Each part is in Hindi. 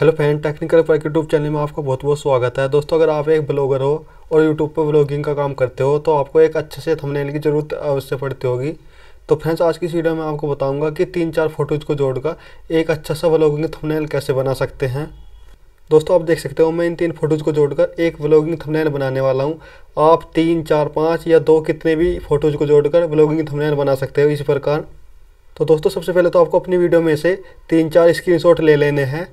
हेलो फ्रेंड टेक्निकल पर यूट्यूब चैनल में आपका बहुत बहुत स्वागत है दोस्तों अगर आप एक ब्लॉगर हो और यूट्यूब पर ब्लॉगिंग का काम करते हो तो आपको एक अच्छे से थंबनेल की ज़रूरत अवश्य पड़ती होगी तो फ्रेंड्स आज की वीडियो में आपको बताऊंगा कि तीन चार फोटोज़ को जोड़कर एक अच्छा सा ब्लॉगिंग थमनेल कैसे बना सकते हैं दोस्तों आप देख सकते हो मैं इन तीन फोटोज़ को जोड़कर एक ब्लॉगिंग थंबनेल बनाने वाला हूँ आप तीन चार पाँच या दो कितने भी फोटोज़ को जोड़कर ब्लॉगिंग थंबनेल बना सकते हो इसी प्रकार तो दोस्तों सबसे पहले तो आपको अपनी वीडियो में से तीन चार स्क्रीनशॉट ले लेने हैं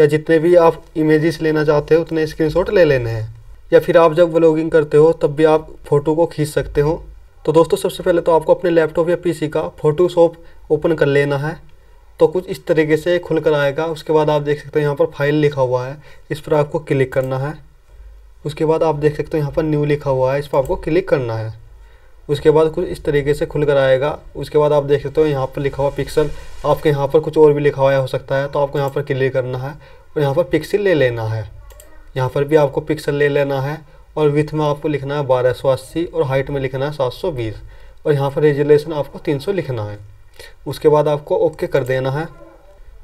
या जितने भी आप इमेजेस लेना चाहते हो उतने स्क्रीनशॉट ले लेने हैं या फिर आप जब व्लॉगिंग करते हो तब भी आप फ़ोटो को खींच सकते हो तो दोस्तों सबसे पहले तो आपको अपने लैपटॉप या पीसी का फ़ोटोशॉप ओपन कर लेना है तो कुछ इस तरीके से खुल कर आएगा उसके बाद आप देख सकते हो यहाँ पर फाइल लिखा हुआ है इस पर आपको क्लिक करना है उसके बाद आप देख सकते हो यहाँ पर न्यू लिखा हुआ है इस पर आपको क्लिक करना है उसके बाद कुछ इस तरीके से खुल कर आएगा उसके बाद आप देख सकते हो यहाँ पर लिखा हुआ पिक्सल आपके यहाँ पर कुछ और भी लिखा हुआ हो सकता है तो आपको यहाँ पर क्लियर करना है और यहाँ पर पिक्सल ले लेना है यहाँ पर भी आपको पिक्सल ले लेना है और विथ में आपको लिखना है बारह सौ अस्सी और हाइट में लिखना है सात सौ बीस और यहाँ पर रेजुलेशन आपको तीन सौ लिखना है उसके बाद आपको ओके कर देना है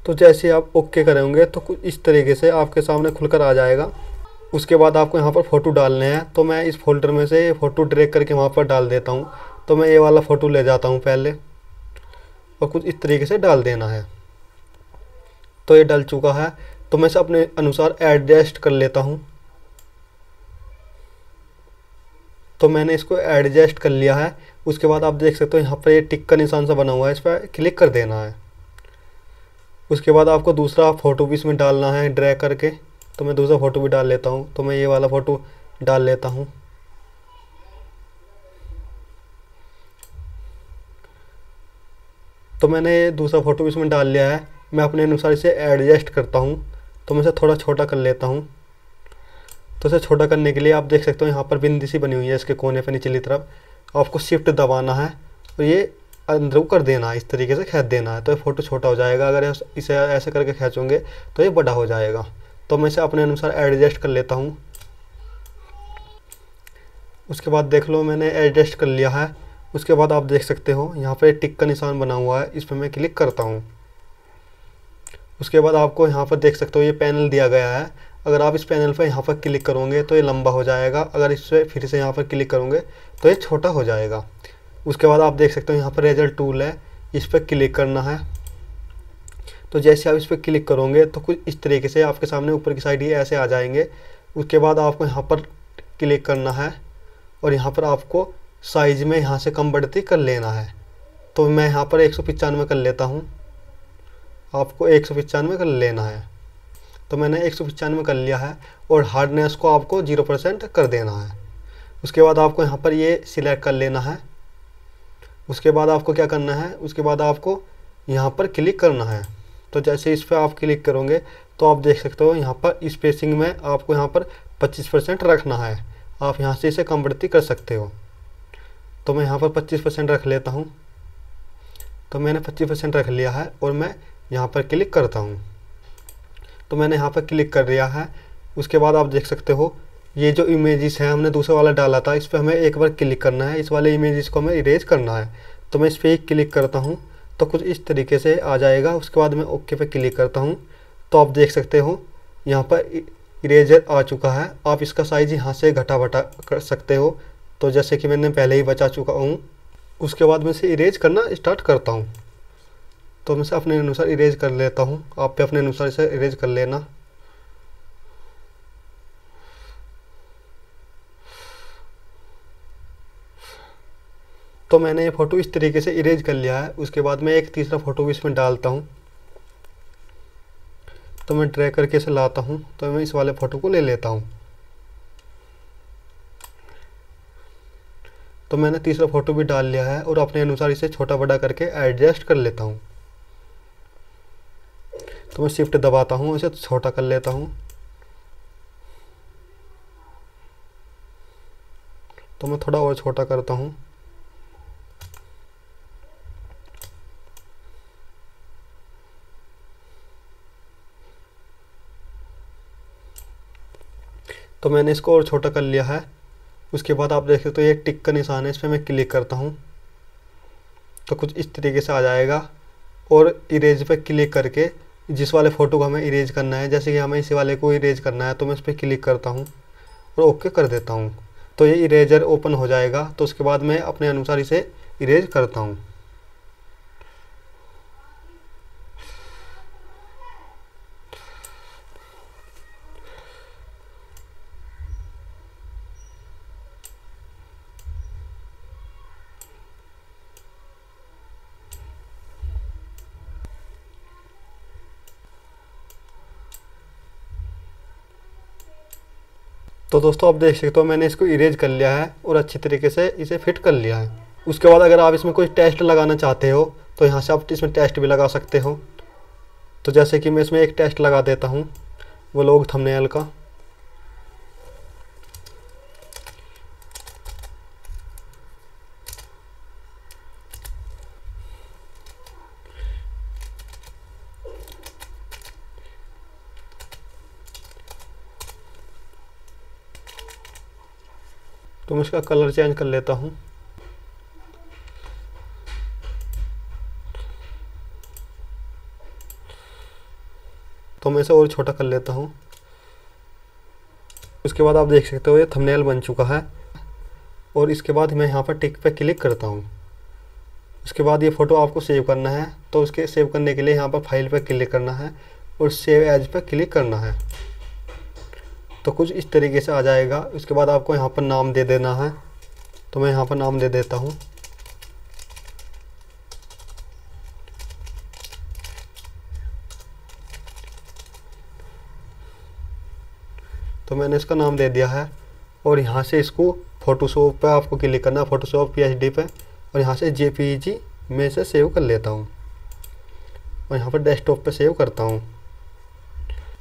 तो जैसे आप ओके करेंगे तो कुछ इस तरीके से आपके सामने खुलकर आ जाएगा उसके बाद आपको यहाँ पर फ़ोटो डालने हैं तो मैं इस फोल्डर में से फ़ोटो ड्रैग करके वहाँ पर डाल देता हूँ तो मैं ये वाला फ़ोटो ले जाता हूँ पहले और कुछ इस तरीके से डाल देना है तो ये डल चुका है तो मैं इसे अपने अनुसार एडजस्ट कर लेता हूँ तो मैंने इसको एडजस्ट कर लिया है उसके बाद आप देख सकते हो यहाँ पर ये टिक का निशान सा बना हुआ है इस पर क्लिक कर देना है उसके बाद आपको दूसरा फ़ोटो भी इसमें डालना है ड्रैग करके तो मैं दूसरा फ़ोटो भी डाल लेता हूँ तो मैं ये वाला फ़ोटो डाल लेता हूँ तो मैंने दूसरा फ़ोटो भी इसमें डाल लिया है मैं अपने अनुसार इसे एडजस्ट करता हूँ तो मैं इसे थोड़ा छोटा कर लेता हूँ तो इसे छोटा करने के लिए आप देख सकते हो यहाँ पर बिंदी सी बनी हुई है इसके कोने पर निचली तरफ आपको शिफ्ट दबाना है और तो ये अंदर कर देना है इस तरीके से खींच देना है तो ये फ़ोटो छोटा हो जाएगा अगर इसे ऐसे करके खींचोगे तो ये बड़ा हो जाएगा तो मैं इसे अपने अनुसार एडजस्ट कर लेता हूँ उसके बाद देख लो मैंने एडजस्ट कर लिया है उसके बाद आप देख सकते हो यहाँ पर टिक का निशान बना हुआ है इस पर मैं क्लिक करता हूँ उसके बाद आपको यहाँ पर देख सकते हो ये पैनल दिया गया है अगर आप इस पैनल पर यहाँ पर क्लिक करोगे तो ये लंबा हो जाएगा अगर इस पर फिर से यहाँ पर क्लिक करोगे तो ये छोटा हो जाएगा उसके बाद आप देख सकते हो यहाँ पर रेजल्ट टूल है इस पर क्लिक करना है तो जैसे आप इस पर क्लिक करोगे तो कुछ इस तरीके से आपके सामने ऊपर की साइड ये ऐसे आ जाएंगे उसके बाद आपको यहाँ पर क्लिक करना है और यहाँ पर आपको साइज में यहाँ से कम बढ़ती कर लेना है तो मैं यहाँ पर एक कर लेता हूँ आपको एक कर लेना है तो मैंने एक कर लिया है और हार्डनेस को आपको ज़ीरो परसेंट कर देना है उसके बाद आपको यहाँ पर ये सिलेक्ट कर लेना है उसके बाद आपको क्या करना है उसके बाद आपको यहाँ पर क्लिक करना है तो जैसे इस पर आप क्लिक करोगे तो आप देख सकते हो यहाँ पर स्पेसिंग में आपको यहाँ पर 25 परसेंट रखना है आप यहाँ से इसे कम बढ़ती कर सकते हो तो मैं यहाँ पर 25 परसेंट रख लेता हूँ तो मैंने 25 परसेंट रख लिया है और मैं यहाँ पर क्लिक करता हूँ तो मैंने यहाँ पर क्लिक कर लिया है उसके बाद आप देख सकते हो ये जो इमेजेस है हमने दूसरा वाला डाला था इस पर हमें एक बार क्लिक करना है इस वाले इमेजेस को हमें इरेज करना है तो मैं इस पर क्लिक करता हूँ तो कुछ इस तरीके से आ जाएगा उसके बाद मैं ओके पर क्लिक करता हूँ तो आप देख सकते हो यहाँ पर इरेजर आ चुका है आप इसका साइज़ यहाँ से घटा बटा कर सकते हो तो जैसे कि मैंने पहले ही बचा चुका हूँ उसके बाद मैं इसे इरेज करना स्टार्ट करता हूँ तो मैं इसे अपने अनुसार इरेज कर लेता हूँ आप पे अपने अनुसार इसे इरेज कर लेना तो मैंने ये फ़ोटो इस तरीके से इरेज कर लिया है उसके बाद मैं एक तीसरा फ़ोटो भी इसमें डालता हूँ तो मैं ट्रैक करके इसे लाता हूँ तो मैं इस वाले फ़ोटो को ले लेता हूँ तो मैंने तीसरा फ़ोटो भी डाल लिया है और अपने अनुसार इसे छोटा बड़ा करके एडजस्ट कर लेता हूँ तो मैं शिफ्ट दबाता हूँ इसे छोटा कर लेता हूँ तो मैं थोड़ा और छोटा करता हूँ तो मैंने इसको और छोटा कर लिया है उसके बाद आप देख सकते हो तो ये टिक का निशान है इस पर मैं क्लिक करता हूँ तो कुछ इस तरीके से आ जाएगा और इरेज पर क्लिक करके जिस वाले फ़ोटो को हमें इरेज करना है जैसे कि हमें इसी वाले को इरेज करना है तो मैं इस पर क्लिक करता हूँ और ओके कर देता हूँ तो ये इरेजर ओपन हो जाएगा तो उसके बाद मैं अपने अनुसार इसे इरेज करता हूँ तो दोस्तों आप देख सकते हो मैंने इसको इरेज कर लिया है और अच्छे तरीके से इसे फिट कर लिया है उसके बाद अगर आप इसमें कोई टेस्ट लगाना चाहते हो तो यहाँ से आप इसमें टेस्ट भी लगा सकते हो तो जैसे कि मैं इसमें एक टेस्ट लगा देता हूँ वो लोग थमनेल का तो मैं इसका कलर चेंज कर लेता हूँ तो मैं इसे और छोटा कर लेता हूँ उसके बाद आप देख सकते हो ये थंबनेल बन चुका है और इसके बाद मैं यहाँ पर टिक पे क्लिक करता हूँ उसके बाद ये फ़ोटो आपको सेव करना है तो उसके सेव करने के लिए यहाँ पर फाइल पर क्लिक करना है और सेव एज पर क्लिक करना है तो कुछ इस तरीके से आ जाएगा उसके बाद आपको यहाँ पर नाम दे देना है तो मैं यहाँ पर नाम दे देता हूँ तो मैंने इसका नाम दे दिया है और यहाँ से इसको फ़ोटोशॉप पे आपको क्लिक करना है फ़ोटोशॉप पी पे और यहाँ से जे में से सेव कर लेता हूँ और यहाँ पर डेस्कटॉप पे सेव करता हूँ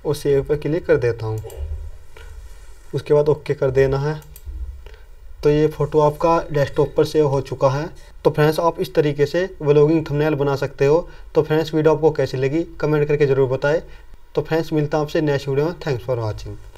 और सेव पे क्लिक कर देता हूँ उसके बाद ओके कर देना है तो ये फ़ोटो आपका डेस्कटॉप पर सेव हो चुका है तो फ्रेंड्स आप इस तरीके से व्लॉगिंग थंबनेल बना सकते हो तो फ्रेंड्स वीडियो आपको कैसी लगी कमेंट करके ज़रूर बताएं तो फ्रेंड्स मिलता हूँ आपसे नेक्स्ट वीडियो में थैंक्स फॉर वॉचिंग